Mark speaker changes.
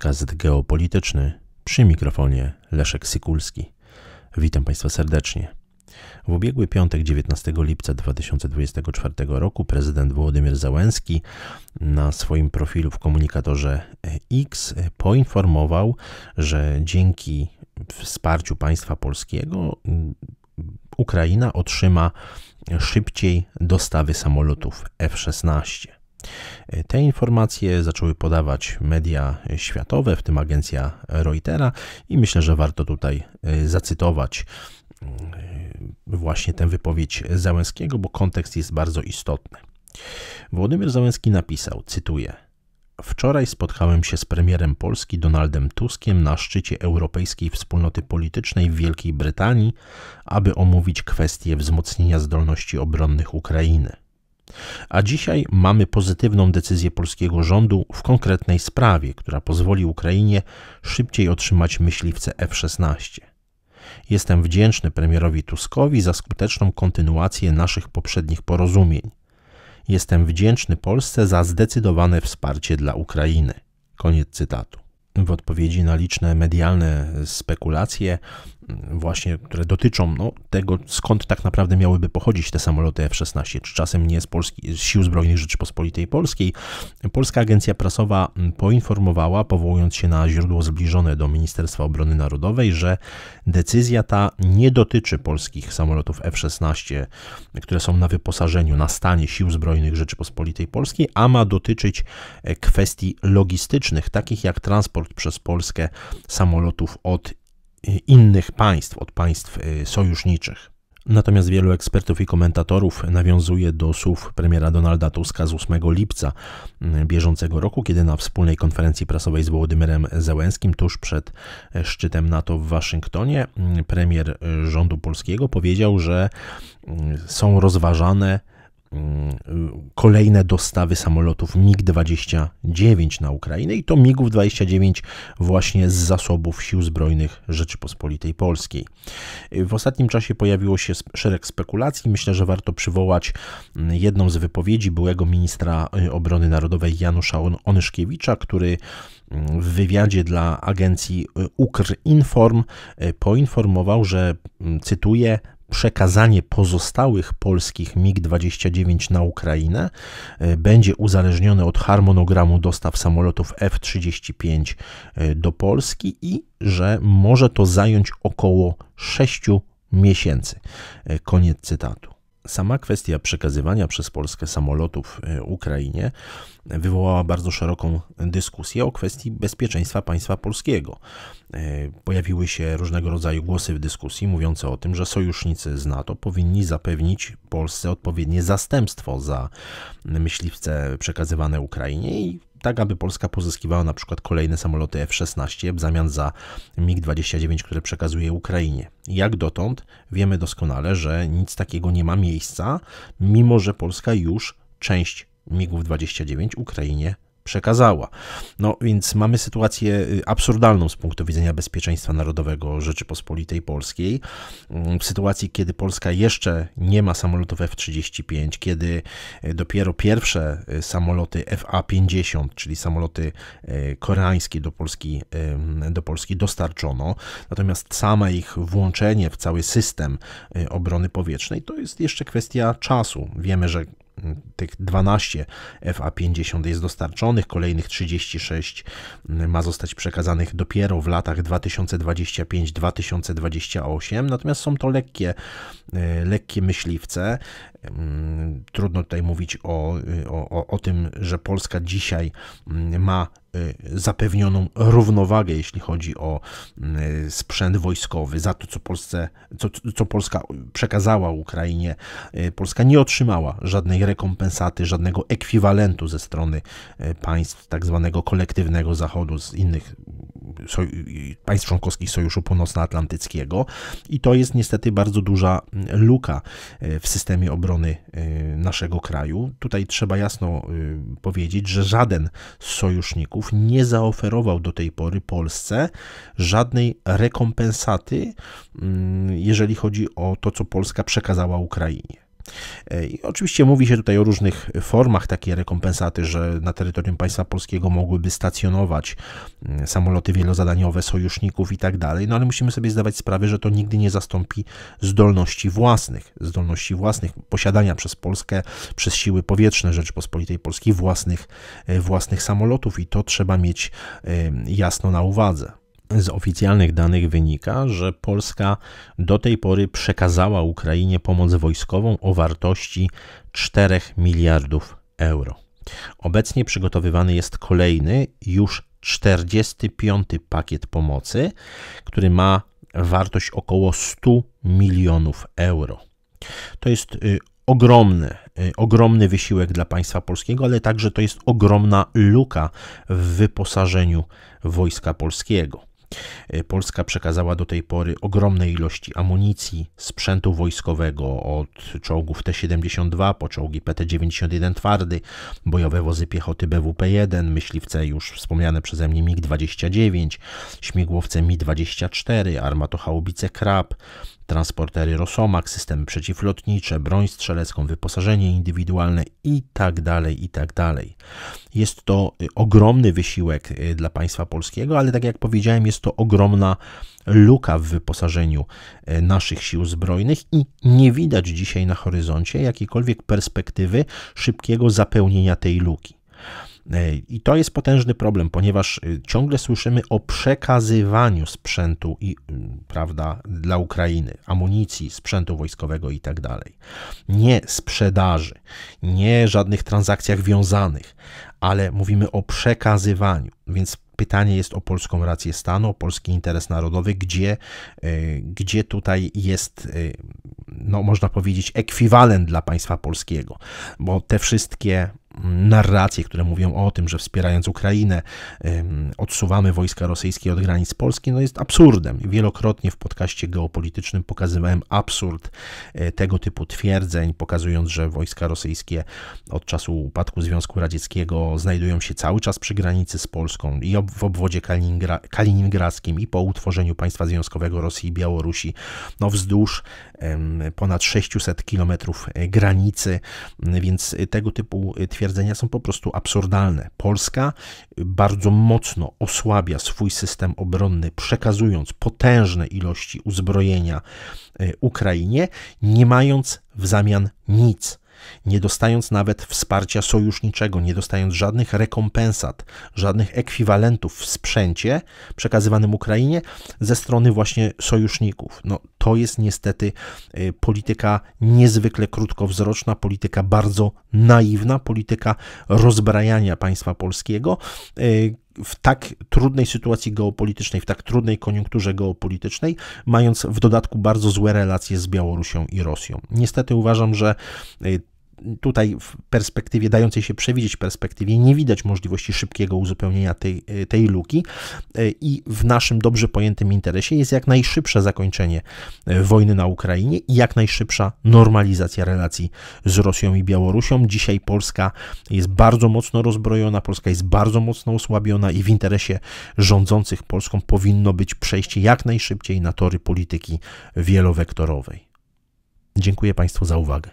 Speaker 1: podcast geopolityczny przy mikrofonie Leszek Sykulski. Witam Państwa serdecznie. W ubiegły piątek 19 lipca 2024 roku prezydent Władimir Załęski na swoim profilu w komunikatorze X poinformował, że dzięki wsparciu państwa polskiego Ukraina otrzyma szybciej dostawy samolotów F-16. Te informacje zaczęły podawać media światowe, w tym agencja Reutera, i myślę, że warto tutaj e, zacytować mm, e, właśnie tę wypowiedź Załęskiego, bo kontekst jest bardzo istotny. Władimir Załęski napisał, cytuję: Wczoraj spotkałem się z premierem Polski Donaldem Tuskiem na szczycie Europejskiej Wspólnoty Politycznej w Wielkiej Brytanii, aby omówić kwestię wzmocnienia zdolności obronnych Ukrainy. A dzisiaj mamy pozytywną decyzję polskiego rządu w konkretnej sprawie, która pozwoli Ukrainie szybciej otrzymać myśliwce F-16. Jestem wdzięczny premierowi Tuskowi za skuteczną kontynuację naszych poprzednich porozumień. Jestem wdzięczny Polsce za zdecydowane wsparcie dla Ukrainy. Koniec cytatu. W odpowiedzi na liczne medialne spekulacje, właśnie, które dotyczą no, tego, skąd tak naprawdę miałyby pochodzić te samoloty F-16, czy czasem nie z, Polski, z Sił Zbrojnych Rzeczypospolitej Polskiej. Polska Agencja Prasowa mm, poinformowała, powołując się na źródło zbliżone do Ministerstwa Obrony Narodowej, że decyzja ta nie dotyczy polskich samolotów F-16, które są na wyposażeniu, na stanie Sił Zbrojnych Rzeczypospolitej Polskiej, a ma dotyczyć e, kwestii logistycznych, takich jak transport przez Polskę samolotów od E, innych państw, od państw e, sojuszniczych. Natomiast wielu ekspertów i komentatorów nawiązuje do słów premiera Donalda Tuska z 8 lipca e, bieżącego roku, kiedy na wspólnej konferencji prasowej z Wołodymyrem Zełenskim tuż przed szczytem NATO w Waszyngtonie premier rządu polskiego powiedział, że są rozważane Y, kolejne dostawy samolotów MiG-29 na Ukrainę i to MiGów 29 właśnie z zasobów Sił Zbrojnych Rzeczypospolitej Polskiej. Y, w ostatnim czasie pojawiło się szereg spekulacji. Myślę, że warto przywołać mm, jedną z wypowiedzi byłego ministra y, obrony narodowej Janusza Onyszkiewicza, który mm, w wywiadzie dla agencji Ukrinform poinformował, że mm, cytuję: przekazanie pozostałych polskich MiG-29 na Ukrainę e, będzie uzależnione od harmonogramu dostaw samolotów F-35 e, do Polski i że może to zająć około 6 miesięcy. E, koniec cytatu. Sama kwestia przekazywania przez Polskę samolotów e, Ukrainie wywołała bardzo szeroką dyskusję o kwestii bezpieczeństwa państwa polskiego. E, pojawiły się różnego rodzaju głosy w dyskusji mówiące o tym, że sojusznicy z NATO powinni zapewnić Polsce odpowiednie zastępstwo za myśliwce przekazywane Ukrainie i tak aby Polska pozyskiwała na przykład kolejne samoloty F-16 w zamian za MiG-29, które przekazuje Ukrainie. Jak dotąd wiemy doskonale, że nic takiego nie ma miejsca, mimo że Polska już część MiGów 29 Ukrainie przekazała. No więc mamy sytuację y, absurdalną z punktu widzenia bezpieczeństwa narodowego Rzeczypospolitej Polskiej. Mm, w sytuacji, kiedy Polska jeszcze nie ma samolotów F-35, kiedy y, dopiero pierwsze y, samoloty FA-50, czyli samoloty koreańskie do Polski, do Polski dostarczono, natomiast same ich włączenie w cały system obrony powietrznej to jest jeszcze kwestia czasu. Wiemy, że tych 12 FA50 jest dostarczonych, kolejnych 36 ma zostać przekazanych dopiero w latach 2025-2028. Natomiast są to lekkie, e, lekkie myśliwce. Mm, trudno tutaj mówić o, o, o tym, że Polska dzisiaj mm, ma Y, zapewnioną równowagę, jeśli chodzi o y, sprzęt wojskowy, za to, co, Polsce, co, co Polska przekazała Ukrainie. Y, Polska nie otrzymała żadnej rekompensaty, żadnego ekwiwalentu ze strony państw tak zwanego kolektywnego Zachodu, z innych państw członkowskich Sojuszu Północnoatlantyckiego i to jest niestety bardzo duża mm, luka e, w systemie obrony e, naszego kraju. Tutaj trzeba jasno e, powiedzieć, że żaden z sojuszników nie zaoferował do tej pory Polsce żadnej rekompensaty, mm, jeżeli chodzi o to, co Polska przekazała Ukrainie. E, I oczywiście mówi się tutaj o różnych formach takiej rekompensaty, że na terytorium państwa polskiego mogłyby stacjonować mm, samoloty wielozadaniowe sojuszników i tak dalej, no ale musimy sobie zdawać sprawę, że to nigdy nie zastąpi zdolności własnych, zdolności własnych posiadania przez Polskę, przez siły powietrzne Rzeczypospolitej Polskiej własnych, e, własnych samolotów i to trzeba mieć e, jasno na uwadze. Z oficjalnych danych wynika, że Polska do tej pory przekazała Ukrainie pomoc wojskową o wartości 4 miliardów euro. Obecnie przygotowywany jest kolejny, już 45 pakiet pomocy, który ma wartość około 100 milionów euro. To jest y, ogromny, y, ogromny wysiłek dla państwa polskiego, ale także to jest ogromna luka w wyposażeniu wojska polskiego. E, Polska przekazała do tej pory ogromne ilości amunicji, sprzętu wojskowego od czołgów T-72 po czołgi PT-91 twardy, bojowe wozy piechoty BWP-1, myśliwce już wspomniane przeze mnie MiG-29, śmigłowce Mi-24, armatochałubice Krab, transportery Rosomak, systemy przeciwlotnicze, broń strzelecką, wyposażenie indywidualne itd. Tak tak dalej. Jest to y, ogromny wysiłek y, dla państwa polskiego, ale tak jak powiedziałem, jest to ogromna luka w wyposażeniu y, naszych sił zbrojnych i nie widać dzisiaj na horyzoncie jakiejkolwiek perspektywy szybkiego zapełnienia tej luki. I to jest potężny problem, ponieważ y, ciągle słyszymy o przekazywaniu sprzętu i, y, prawda, dla Ukrainy, amunicji, sprzętu wojskowego i tak dalej. Nie sprzedaży, nie żadnych transakcjach wiązanych, ale mówimy o przekazywaniu. Więc pytanie jest o polską rację stanu, o polski interes narodowy, gdzie, e, gdzie tutaj jest, e, no, można powiedzieć, ekwiwalent dla państwa polskiego, bo te wszystkie mm, narracje, które mówią o tym, że wspierając Ukrainę odsuwamy wojska rosyjskie od granic Polski, no jest absurdem. Wielokrotnie w podcaście geopolitycznym pokazywałem absurd e, tego typu twierdzeń, pokazując, że wojska rosyjskie od czasu upadku Związku Radzieckiego znajdują się cały czas przy granicy z Polską i w obwodzie Kaliningra kaliningradzkim i po utworzeniu państwa związkowego Rosji i Białorusi, no wzdłuż ponad 600 kilometrów e, granicy, więc tego typu twierdzenia są po prostu absurdalne. Polska e, bardzo mocno osłabia swój system obronny, przekazując potężne ilości uzbrojenia e, Ukrainie, nie mając w zamian nic nie dostając nawet wsparcia sojuszniczego, nie dostając żadnych rekompensat, żadnych ekwiwalentów w sprzęcie przekazywanym Ukrainie ze strony właśnie sojuszników. No, to jest niestety y, polityka niezwykle krótkowzroczna, polityka bardzo naiwna, polityka rozbrajania państwa polskiego, y, w tak trudnej sytuacji geopolitycznej, w tak trudnej koniunkturze geopolitycznej, mając w dodatku bardzo złe relacje z Białorusią i Rosją. Niestety uważam, że y, tutaj w perspektywie dającej się przewidzieć perspektywie nie widać możliwości szybkiego uzupełnienia tej, y, tej luki y, i w naszym dobrze pojętym interesie jest jak najszybsze zakończenie y, wojny na Ukrainie i jak najszybsza normalizacja relacji z Rosją i Białorusią. Dzisiaj Polska jest bardzo mocno rozbrojona, Polska jest bardzo mocno osłabiona i w interesie rządzących Polską powinno być przejście jak najszybciej na tory polityki wielowektorowej. Dziękuję Państwu za uwagę.